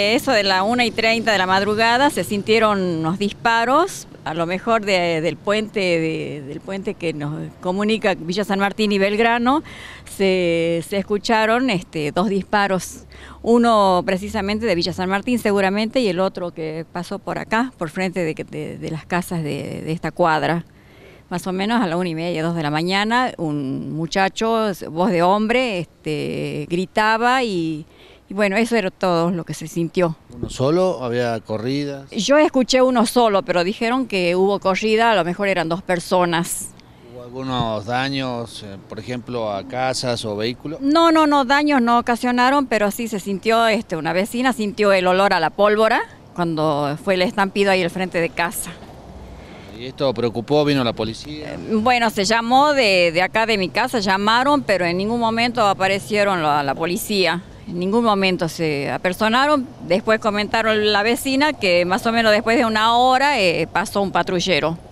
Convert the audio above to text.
Eso de la 1 y 30 de la madrugada se sintieron unos disparos, a lo mejor del, puente, del puente que nos comunica Villa San Martín y Belgrano, se, se escucharon este, dos disparos, uno precisamente de Villa San Martín seguramente y el otro que pasó por acá, por frente de, de las casas de, esta cuadra. Más o menos a la una y media, dos de la mañana, un muchacho, voz de hombre, este, gritaba y y bueno, eso era todo lo que se sintió. ¿Uno solo? ¿Había corridas? Yo escuché uno solo, pero dijeron que hubo corrida, a lo mejor eran dos personas. ¿Hubo algunos daños, eh, por ejemplo, a casas o vehículos? No, no, no, daños no ocasionaron, pero sí se sintió, este, una vecina sintió el olor a la pólvora cuando fue el estampido ahí al frente de casa. ¿Y esto preocupó? ¿Vino la policía? Eh, bueno, se llamó de, acá de mi casa, llamaron, pero en ningún momento aparecieron a la policía. En ningún momento se apersonaron. Después comentaron la vecina que más o menos después de una hora eh, pasó un patrullero.